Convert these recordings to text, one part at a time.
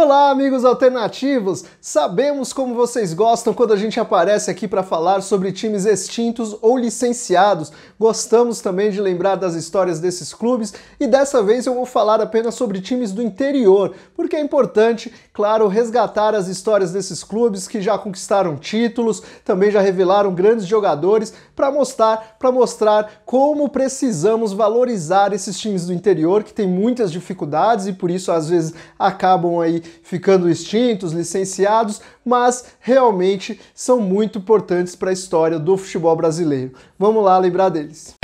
Olá, amigos alternativos! Sabemos como vocês gostam quando a gente aparece aqui para falar sobre times extintos ou licenciados. Gostamos também de lembrar das histórias desses clubes e dessa vez eu vou falar apenas sobre times do interior, porque é importante, claro, resgatar as histórias desses clubes que já conquistaram títulos, também já revelaram grandes jogadores, para mostrar, para mostrar como precisamos valorizar esses times do interior que têm muitas dificuldades e por isso às vezes acabam aí ficando extintos, licenciados, mas realmente são muito importantes para a história do futebol brasileiro. Vamos lá lembrar deles.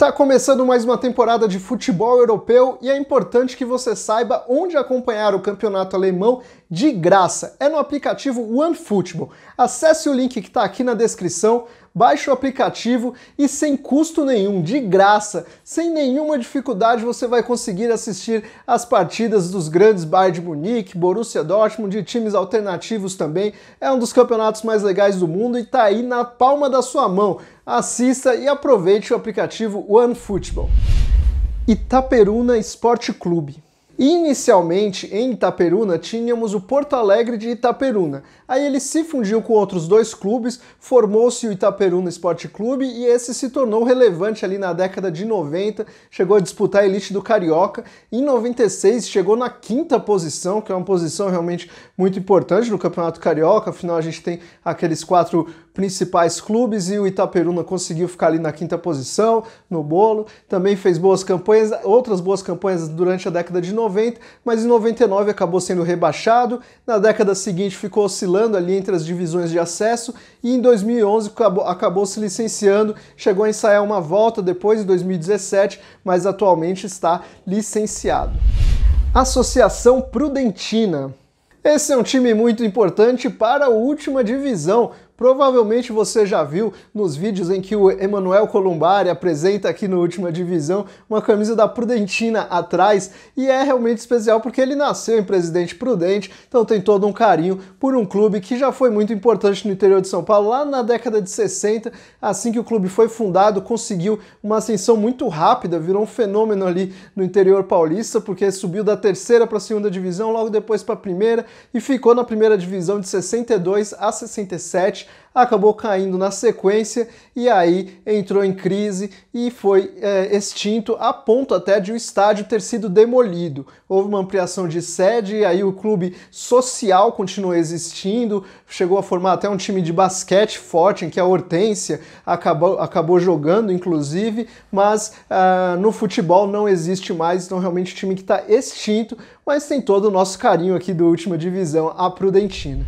Tá começando mais uma temporada de futebol europeu e é importante que você saiba onde acompanhar o campeonato alemão de graça. É no aplicativo OneFootball. Acesse o link que está aqui na descrição, baixe o aplicativo e sem custo nenhum, de graça, sem nenhuma dificuldade, você vai conseguir assistir as partidas dos grandes Bayern de Munique, Borussia Dortmund, de times alternativos também. É um dos campeonatos mais legais do mundo e está aí na palma da sua mão assista e aproveite o aplicativo OneFootball. Itaperuna Esporte Clube. Inicialmente, em Itaperuna, tínhamos o Porto Alegre de Itaperuna. Aí ele se fundiu com outros dois clubes, formou-se o Itaperuna Esporte Clube e esse se tornou relevante ali na década de 90, chegou a disputar a elite do Carioca. Em 96, chegou na quinta posição, que é uma posição realmente muito importante no Campeonato Carioca, afinal a gente tem aqueles quatro principais clubes e o Itaperuna conseguiu ficar ali na quinta posição, no bolo. Também fez boas campanhas, outras boas campanhas durante a década de 90, mas em 99 acabou sendo rebaixado. Na década seguinte ficou oscilando ali entre as divisões de acesso e em 2011 acabou, acabou se licenciando, chegou a ensaiar uma volta depois em 2017, mas atualmente está licenciado. Associação Prudentina. Esse é um time muito importante para a última divisão, Provavelmente você já viu nos vídeos em que o Emanuel Columbari apresenta aqui no Última Divisão uma camisa da Prudentina atrás e é realmente especial porque ele nasceu em Presidente Prudente, então tem todo um carinho por um clube que já foi muito importante no interior de São Paulo. Lá na década de 60, assim que o clube foi fundado, conseguiu uma ascensão muito rápida, virou um fenômeno ali no interior paulista, porque subiu da terceira para a segunda divisão, logo depois para a primeira e ficou na primeira divisão de 62 a 67 acabou caindo na sequência e aí entrou em crise e foi é, extinto a ponto até de o estádio ter sido demolido. Houve uma ampliação de sede e aí o clube social continuou existindo, chegou a formar até um time de basquete forte em que a Hortência acabou, acabou jogando, inclusive, mas ah, no futebol não existe mais, então realmente o time que está extinto, mas tem todo o nosso carinho aqui do Última Divisão, a Prudentina.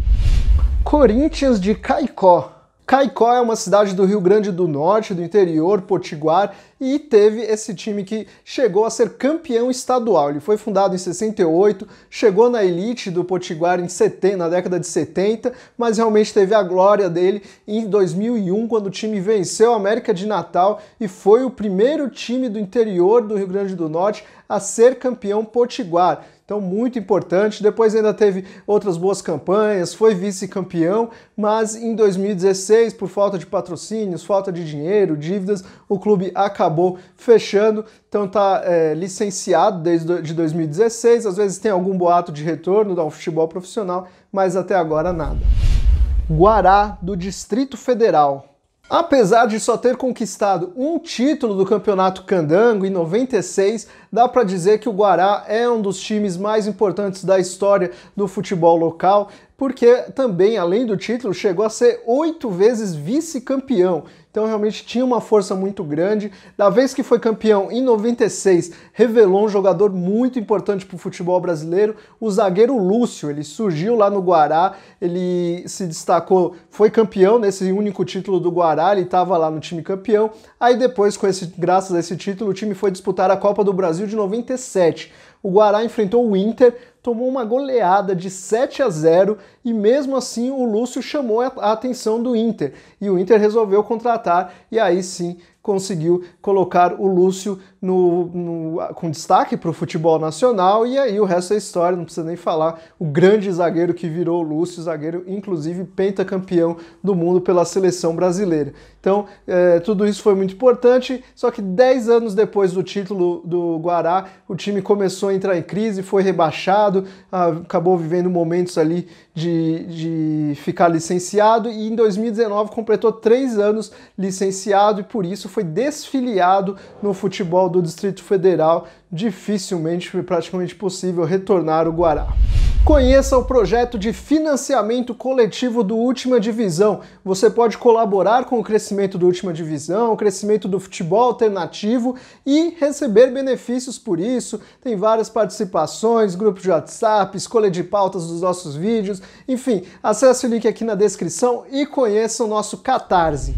Corinthians de Caicó. Caicó é uma cidade do Rio Grande do Norte, do interior potiguar, e teve esse time que chegou a ser campeão estadual. Ele foi fundado em 68, chegou na elite do potiguar em 70, na década de 70, mas realmente teve a glória dele em 2001, quando o time venceu a América de Natal e foi o primeiro time do interior do Rio Grande do Norte a ser campeão potiguar. Então, muito importante. Depois ainda teve outras boas campanhas, foi vice-campeão, mas em 2016, por falta de patrocínios, falta de dinheiro, dívidas, o clube acabou fechando. Então está é, licenciado desde de 2016. Às vezes tem algum boato de retorno ao futebol profissional, mas até agora nada. Guará do Distrito Federal Apesar de só ter conquistado um título do Campeonato Candango em 96, dá para dizer que o Guará é um dos times mais importantes da história do futebol local, porque também, além do título, chegou a ser oito vezes vice-campeão. Então realmente tinha uma força muito grande. Da vez que foi campeão em 96, revelou um jogador muito importante para o futebol brasileiro, o zagueiro Lúcio. Ele surgiu lá no Guará, ele se destacou, foi campeão nesse único título do Guará, ele estava lá no time campeão. Aí depois, com esse, graças a esse título, o time foi disputar a Copa do Brasil de 97 o Guará enfrentou o Inter, tomou uma goleada de 7 a 0 e mesmo assim o Lúcio chamou a atenção do Inter e o Inter resolveu contratar e aí sim conseguiu colocar o Lúcio no, no com destaque para o futebol nacional e aí o resto é história, não precisa nem falar. O grande zagueiro que virou o Lúcio, zagueiro inclusive pentacampeão do mundo pela seleção brasileira. Então, é, tudo isso foi muito importante, só que 10 anos depois do título do Guará, o time começou a entrar em crise, foi rebaixado, acabou vivendo momentos ali de de, ficar licenciado e em 2019 completou três anos licenciado e por isso foi desfiliado no futebol do Distrito Federal. Dificilmente foi praticamente possível retornar o Guará. Conheça o projeto de financiamento coletivo do Última Divisão. Você pode colaborar com o crescimento do Última Divisão, o crescimento do futebol alternativo e receber benefícios por isso. Tem várias participações, grupo de WhatsApp, escolha de pautas dos nossos vídeos. Enfim, acesse o link aqui na descrição e conheça o nosso Catarse.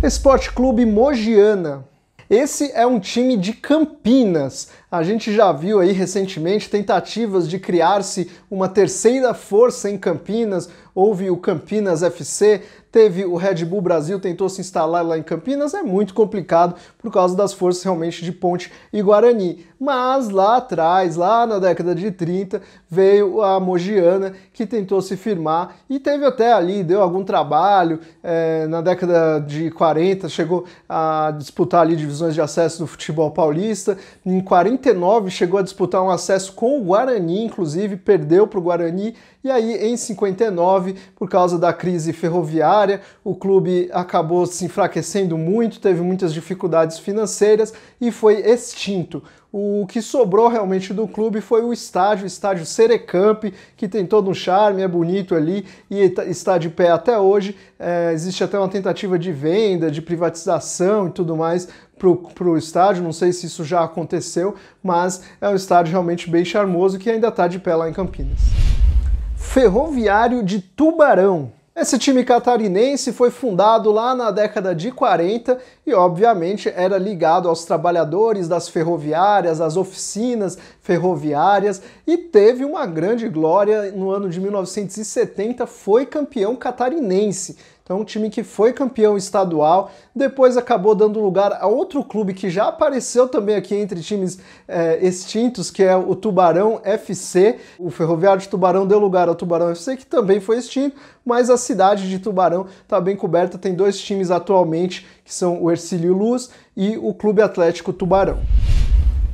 Esporte Clube Mogiana. Esse é um time de Campinas. A gente já viu aí recentemente tentativas de criar-se uma terceira força em Campinas. Houve o Campinas FC, teve o Red Bull Brasil, tentou se instalar lá em Campinas. É muito complicado por causa das forças realmente de Ponte e Guarani mas lá atrás, lá na década de 30, veio a Mogiana que tentou se firmar e teve até ali, deu algum trabalho. É, na década de 40 chegou a disputar ali divisões de acesso do futebol paulista. Em 49 chegou a disputar um acesso com o Guarani, inclusive perdeu para o Guarani. E aí em 59, por causa da crise ferroviária, o clube acabou se enfraquecendo muito, teve muitas dificuldades financeiras e foi extinto. O que sobrou realmente do clube foi o estádio, o estádio Serecamp, que tem todo um charme, é bonito ali e tá, está de pé até hoje. É, existe até uma tentativa de venda, de privatização e tudo mais para o estádio, não sei se isso já aconteceu, mas é um estádio realmente bem charmoso que ainda está de pé lá em Campinas. Ferroviário de Tubarão esse time catarinense foi fundado lá na década de 40 e, obviamente, era ligado aos trabalhadores das ferroviárias, às oficinas ferroviárias e teve uma grande glória no ano de 1970. Foi campeão catarinense então, um time que foi campeão estadual, depois acabou dando lugar a outro clube que já apareceu também aqui entre times é, extintos, que é o Tubarão FC. O Ferroviário de Tubarão deu lugar ao Tubarão FC, que também foi extinto, mas a cidade de Tubarão está bem coberta. Tem dois times atualmente, que são o Ercílio Luz e o Clube Atlético Tubarão.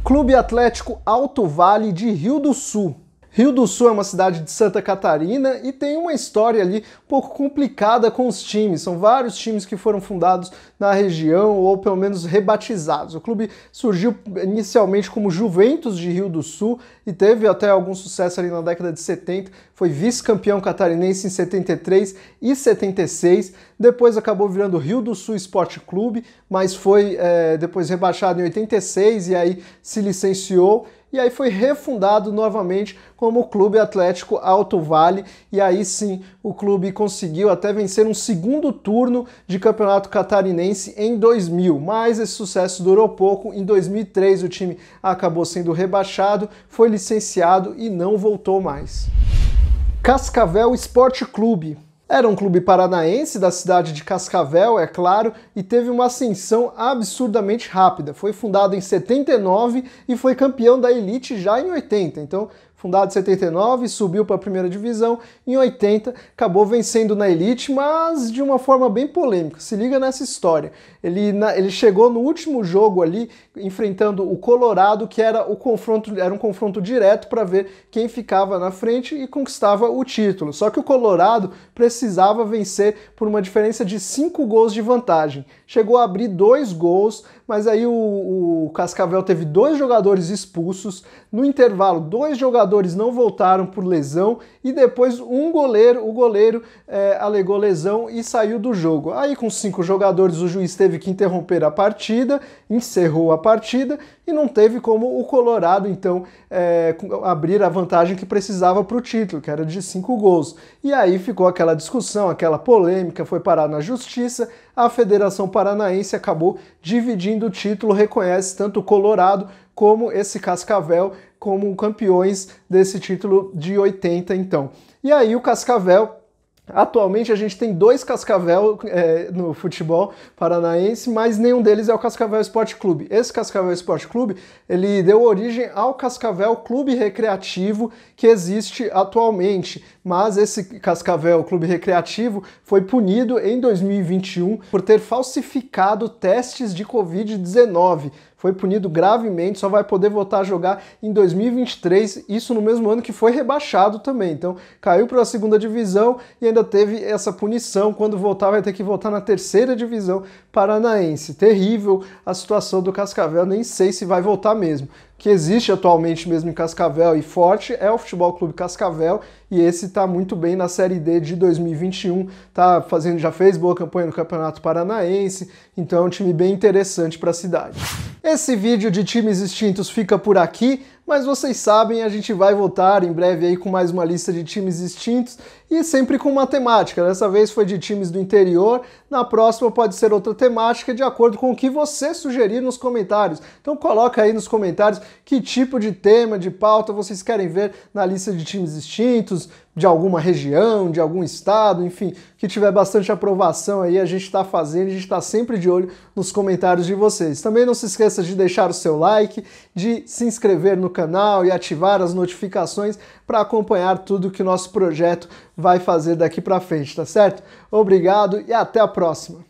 Clube Atlético Alto Vale de Rio do Sul. Rio do Sul é uma cidade de Santa Catarina e tem uma história ali um pouco complicada com os times. São vários times que foram fundados na região ou pelo menos rebatizados. O clube surgiu inicialmente como Juventus de Rio do Sul e teve até algum sucesso ali na década de 70. Foi vice-campeão catarinense em 73 e 76. Depois acabou virando Rio do Sul Esporte Clube, mas foi é, depois rebaixado em 86 e aí se licenciou e aí foi refundado novamente como Clube Atlético Alto Vale, e aí sim o clube conseguiu até vencer um segundo turno de Campeonato Catarinense em 2000, mas esse sucesso durou pouco. Em 2003 o time acabou sendo rebaixado, foi licenciado e não voltou mais. Cascavel Esporte Clube era um clube paranaense da cidade de Cascavel, é claro, e teve uma ascensão absurdamente rápida. Foi fundado em 79 e foi campeão da elite já em 80. Então, fundado em 79, subiu para a primeira divisão, em 80 acabou vencendo na elite, mas de uma forma bem polêmica. Se liga nessa história. Ele, na, ele chegou no último jogo ali enfrentando o Colorado, que era o confronto, era um confronto direto para ver quem ficava na frente e conquistava o título. Só que o Colorado precisava vencer por uma diferença de 5 gols de vantagem chegou a abrir dois gols, mas aí o, o Cascavel teve dois jogadores expulsos. No intervalo, dois jogadores não voltaram por lesão e depois um goleiro, o goleiro é, alegou lesão e saiu do jogo. Aí, com cinco jogadores, o juiz teve que interromper a partida, encerrou a partida e não teve como o Colorado então é, abrir a vantagem que precisava para o título, que era de cinco gols. E aí ficou aquela discussão, aquela polêmica, foi parar na justiça, a federação Paranaense acabou dividindo o título, reconhece tanto o Colorado como esse Cascavel como campeões desse título de 80 então. E aí o Cascavel Atualmente a gente tem dois Cascavel é, no futebol paranaense, mas nenhum deles é o Cascavel Esporte Clube. Esse Cascavel Esporte Clube ele deu origem ao Cascavel Clube Recreativo que existe atualmente, mas esse Cascavel Clube Recreativo foi punido em 2021 por ter falsificado testes de Covid-19 foi punido gravemente, só vai poder voltar a jogar em 2023, isso no mesmo ano que foi rebaixado também. Então, caiu para a segunda divisão e ainda teve essa punição. Quando voltar, vai ter que voltar na terceira divisão paranaense. Terrível a situação do Cascavel, nem sei se vai voltar mesmo que existe atualmente mesmo em Cascavel e forte é o Futebol Clube Cascavel e esse está muito bem na Série D de 2021, tá fazendo já fez boa campanha no Campeonato Paranaense, então é um time bem interessante para a cidade. Esse vídeo de times extintos fica por aqui. Mas vocês sabem, a gente vai voltar em breve aí com mais uma lista de times extintos e sempre com uma temática. Dessa vez foi de times do interior, na próxima pode ser outra temática de acordo com o que você sugerir nos comentários. Então coloca aí nos comentários que tipo de tema, de pauta vocês querem ver na lista de times extintos, de alguma região, de algum estado, enfim, que tiver bastante aprovação aí, a gente está fazendo, a gente está sempre de olho nos comentários de vocês. Também não se esqueça de deixar o seu like, de se inscrever no canal canal e ativar as notificações para acompanhar tudo que o nosso projeto vai fazer daqui para frente, tá certo? Obrigado e até a próxima!